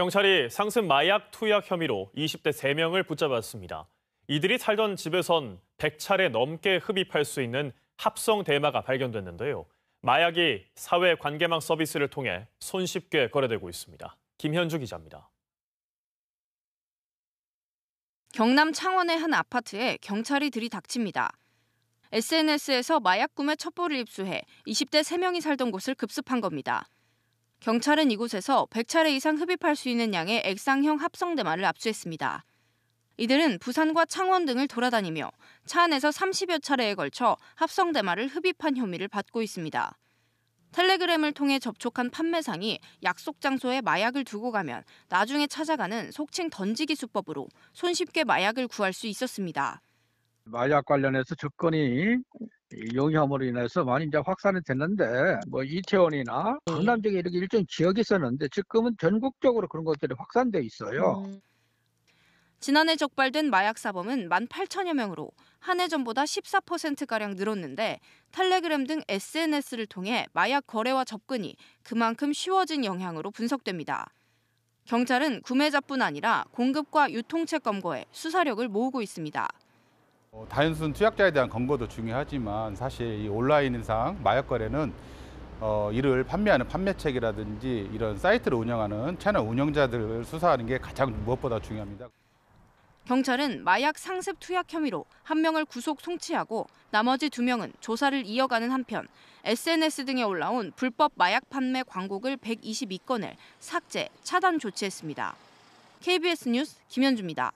경찰이 상습 마약 투약 혐의로 20대 3명을 붙잡았습니다. 이들이 살던 집에선 100차례 넘게 흡입할 수 있는 합성 대마가 발견됐는데요. 마약이 사회 관계망 서비스를 통해 손쉽게 거래되고 있습니다. 김현주 기자입니다. 경남 창원의 한 아파트에 경찰이 들이닥칩니다. SNS에서 마약 구매 첩보를 입수해 20대 3명이 살던 곳을 급습한 겁니다. 경찰은 이곳에서 100차례 이상 흡입할 수 있는 양의 액상형 합성대마를 압수했습니다. 이들은 부산과 창원 등을 돌아다니며 차 안에서 30여 차례에 걸쳐 합성대마를 흡입한 혐의를 받고 있습니다. 텔레그램을 통해 접촉한 판매상이 약속 장소에 마약을 두고 가면 나중에 찾아가는 속칭 던지기 수법으로 손쉽게 마약을 구할 수 있었습니다. 마약 관련해서 접근이 용역함으로 인해서 많이 이제 확산이 됐는데 뭐 이태원이나 네. 강남 쪽에 이렇게 일정 지역이 있었는데 지금은 전국적으로 그런 것들이 확산돼 있어요. 음. 지난해 적발된 마약 사범은 18,000여 명으로 한 해 전보다 14%가량 늘었는데 텔레그램 등 SNS를 통해 마약 거래와 접근이 그만큼 쉬워진 영향으로 분석됩니다. 경찰은 구매자뿐 아니라 공급과 유통책 검거에 수사력을 모으고 있습니다. 다연순 어, 투약자에 대한 검거도 중요하지만 사실 이 온라인상 마약 거래는 어, 이를 판매하는 판매책이라든지 이런 사이트를 운영하는 채널 운영자들을 수사하는 게 가장 무엇보다 중요합니다. 경찰은 마약 상습 투약 혐의로 한 명을 구속 송치하고 나머지 두 명은 조사를 이어가는 한편 SNS 등에 올라온 불법 마약 판매 광고글 122건을 삭제, 차단 조치했습니다. KBS 뉴스 김현주입니다.